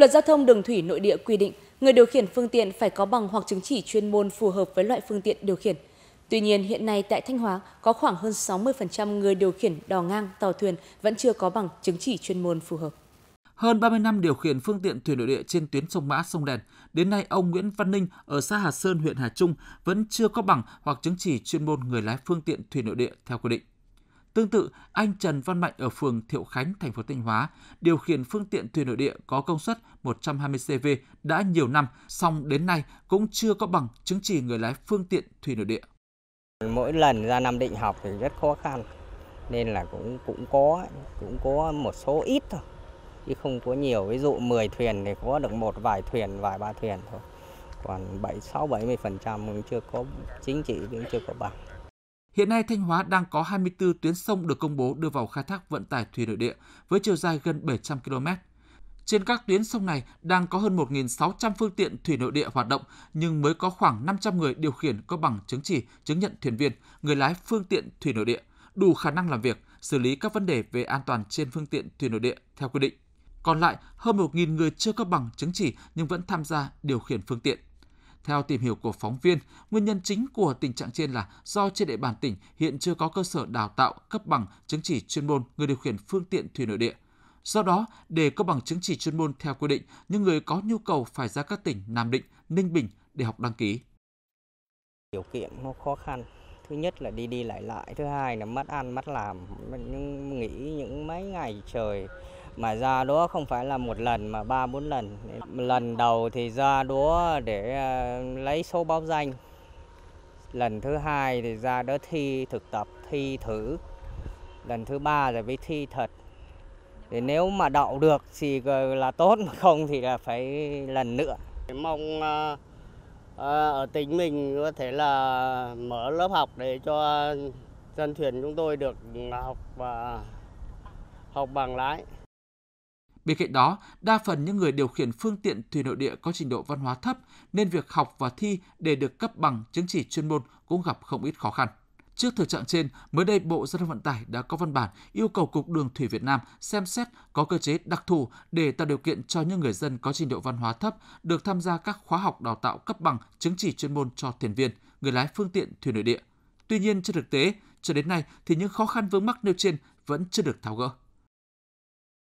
Luật giao thông đường thủy nội địa quy định người điều khiển phương tiện phải có bằng hoặc chứng chỉ chuyên môn phù hợp với loại phương tiện điều khiển. Tuy nhiên, hiện nay tại Thanh Hóa có khoảng hơn 60% người điều khiển đò ngang, tàu thuyền vẫn chưa có bằng chứng chỉ chuyên môn phù hợp. Hơn 30 năm điều khiển phương tiện thủy nội địa trên tuyến sông Mã, sông Đèn, đến nay ông Nguyễn Văn Ninh ở xã Hà Sơn, huyện Hà Trung vẫn chưa có bằng hoặc chứng chỉ chuyên môn người lái phương tiện thủy nội địa theo quy định. Tương tự, anh Trần Văn Mạnh ở phường Thiệu Khánh, thành phố Thanh Hóa, điều khiển phương tiện thuyền nội địa có công suất 120 CV đã nhiều năm, song đến nay cũng chưa có bằng chứng chỉ người lái phương tiện thủy nội địa. Mỗi lần ra Nam Định học thì rất khó khăn, nên là cũng cũng có cũng có một số ít thôi, chứ không có nhiều. Ví dụ 10 thuyền thì có được một vài thuyền, vài ba thuyền thôi. Còn 7 6 70% mình chưa có chính trị cũng chưa có bằng. Hiện nay Thanh Hóa đang có 24 tuyến sông được công bố đưa vào khai thác vận tải thủy nội địa với chiều dài gần 700 km. Trên các tuyến sông này đang có hơn 1.600 phương tiện thủy nội địa hoạt động nhưng mới có khoảng 500 người điều khiển có bằng chứng chỉ, chứng nhận thuyền viên, người lái phương tiện thủy nội địa, đủ khả năng làm việc, xử lý các vấn đề về an toàn trên phương tiện thủy nội địa theo quy định. Còn lại, hơn 1.000 người chưa có bằng chứng chỉ nhưng vẫn tham gia điều khiển phương tiện theo tìm hiểu của phóng viên, nguyên nhân chính của tình trạng trên là do trên địa bàn tỉnh hiện chưa có cơ sở đào tạo cấp bằng chứng chỉ chuyên môn người điều khiển phương tiện thủy nội địa. Do đó, để có bằng chứng chỉ chuyên môn theo quy định, những người có nhu cầu phải ra các tỉnh Nam Định, Ninh Bình để học đăng ký. Điều kiện nó khó khăn. Thứ nhất là đi đi lại lại, thứ hai là mất ăn, mất làm. Mình nghĩ những mấy ngày trời mà ra đúa không phải là một lần mà ba bốn lần lần đầu thì ra đúa để ờ, lấy số báo danh lần thứ hai thì ra đó thi thực tập thi thử lần thứ ba rồi mới thi thật thì nếu mà đậu được thì là tốt mà không thì là phải lần nữa mong ờ, ờ, ở tỉnh mình có thể là mở lớp học để cho dân thuyền chúng tôi được học và học bằng lái Bên cạnh đó, đa phần những người điều khiển phương tiện thủy nội địa có trình độ văn hóa thấp nên việc học và thi để được cấp bằng chứng chỉ chuyên môn cũng gặp không ít khó khăn. Trước thực trạng trên, mới đây Bộ Giao thông Vận tải đã có văn bản yêu cầu Cục Đường Thủy Việt Nam xem xét có cơ chế đặc thù để tạo điều kiện cho những người dân có trình độ văn hóa thấp được tham gia các khóa học đào tạo cấp bằng chứng chỉ chuyên môn cho thuyền viên, người lái phương tiện thủy nội địa. Tuy nhiên, trên thực tế, cho đến nay thì những khó khăn vướng mắc nêu trên vẫn chưa được tháo gỡ.